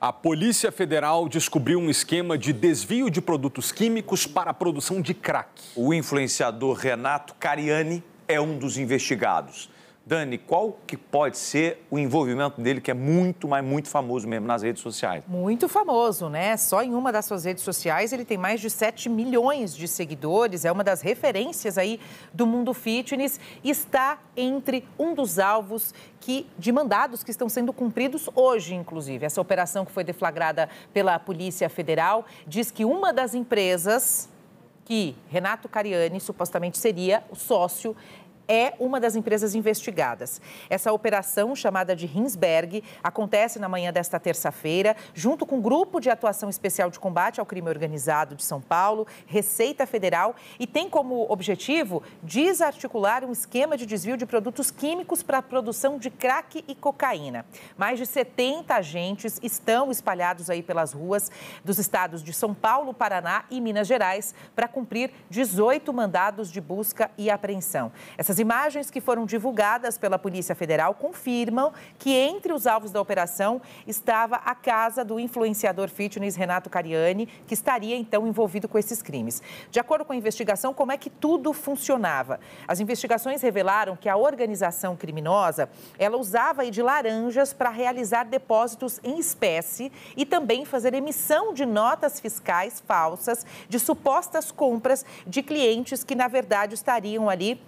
A Polícia Federal descobriu um esquema de desvio de produtos químicos para a produção de crack. O influenciador Renato Cariani é um dos investigados. Dani, qual que pode ser o envolvimento dele, que é muito, mas muito famoso mesmo nas redes sociais? Muito famoso, né? Só em uma das suas redes sociais ele tem mais de 7 milhões de seguidores, é uma das referências aí do mundo fitness, está entre um dos alvos que, de mandados que estão sendo cumpridos hoje, inclusive. Essa operação que foi deflagrada pela Polícia Federal diz que uma das empresas que Renato Cariani supostamente seria o sócio, é uma das empresas investigadas. Essa operação, chamada de Rinsberg, acontece na manhã desta terça-feira, junto com o Grupo de Atuação Especial de Combate ao Crime Organizado de São Paulo, Receita Federal, e tem como objetivo desarticular um esquema de desvio de produtos químicos para a produção de crack e cocaína. Mais de 70 agentes estão espalhados aí pelas ruas dos estados de São Paulo, Paraná e Minas Gerais para cumprir 18 mandados de busca e apreensão. Essas as imagens que foram divulgadas pela Polícia Federal confirmam que entre os alvos da operação estava a casa do influenciador fitness Renato Cariani, que estaria então envolvido com esses crimes. De acordo com a investigação, como é que tudo funcionava? As investigações revelaram que a organização criminosa, ela usava de laranjas para realizar depósitos em espécie e também fazer emissão de notas fiscais falsas de supostas compras de clientes que na verdade estariam ali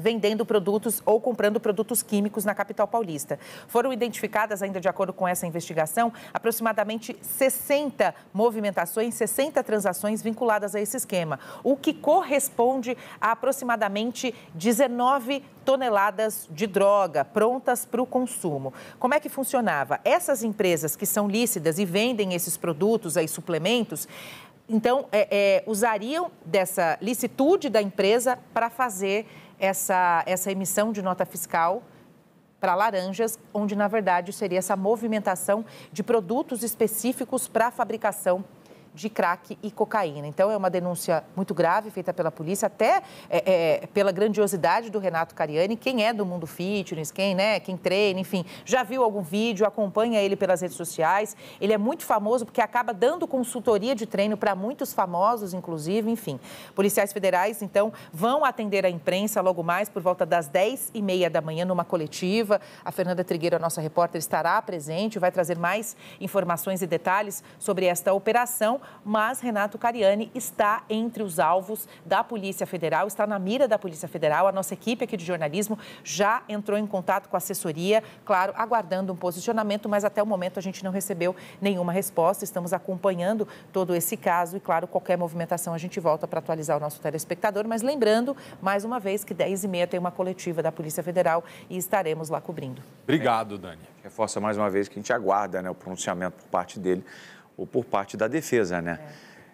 vendendo produtos ou comprando produtos químicos na capital paulista. Foram identificadas, ainda de acordo com essa investigação, aproximadamente 60 movimentações, 60 transações vinculadas a esse esquema, o que corresponde a aproximadamente 19 toneladas de droga prontas para o consumo. Como é que funcionava? Essas empresas que são lícitas e vendem esses produtos aí, suplementos, então é, é, usariam dessa licitude da empresa para fazer essa, essa emissão de nota fiscal para laranjas, onde na verdade seria essa movimentação de produtos específicos para a fabricação de crack e cocaína. Então, é uma denúncia muito grave feita pela polícia, até é, é, pela grandiosidade do Renato Cariani, quem é do mundo fitness, quem, né, quem treina, enfim, já viu algum vídeo, acompanha ele pelas redes sociais. Ele é muito famoso porque acaba dando consultoria de treino para muitos famosos, inclusive, enfim. Policiais federais, então, vão atender a imprensa logo mais por volta das 10 e meia da manhã numa coletiva. A Fernanda Trigueiro, a nossa repórter, estará presente, vai trazer mais informações e detalhes sobre esta operação mas Renato Cariani está entre os alvos da Polícia Federal, está na mira da Polícia Federal. A nossa equipe aqui de jornalismo já entrou em contato com a assessoria, claro, aguardando um posicionamento, mas até o momento a gente não recebeu nenhuma resposta. Estamos acompanhando todo esse caso e, claro, qualquer movimentação a gente volta para atualizar o nosso telespectador. Mas lembrando, mais uma vez, que 10h30 tem uma coletiva da Polícia Federal e estaremos lá cobrindo. Obrigado, Dani. Reforça mais uma vez que a gente aguarda né, o pronunciamento por parte dele ou por parte da defesa, né?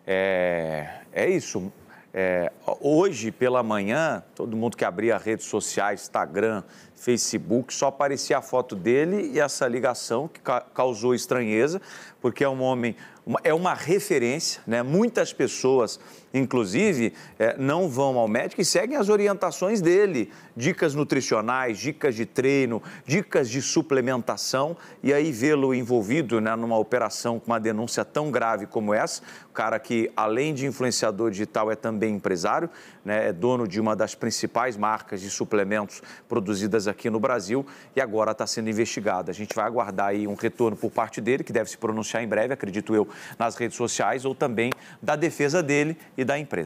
É. é, é isso. É, hoje pela manhã, todo mundo que abria redes sociais, Instagram, Facebook, só aparecia a foto dele e essa ligação que ca causou estranheza, porque é um homem é uma referência, né? Muitas pessoas, inclusive, é, não vão ao médico e seguem as orientações dele, dicas nutricionais, dicas de treino, dicas de suplementação, e aí vê-lo envolvido né, numa operação com uma denúncia tão grave como essa cara que, além de influenciador digital, é também empresário, né? é dono de uma das principais marcas de suplementos produzidas aqui no Brasil e agora está sendo investigado. A gente vai aguardar aí um retorno por parte dele, que deve se pronunciar em breve, acredito eu, nas redes sociais ou também da defesa dele e da empresa.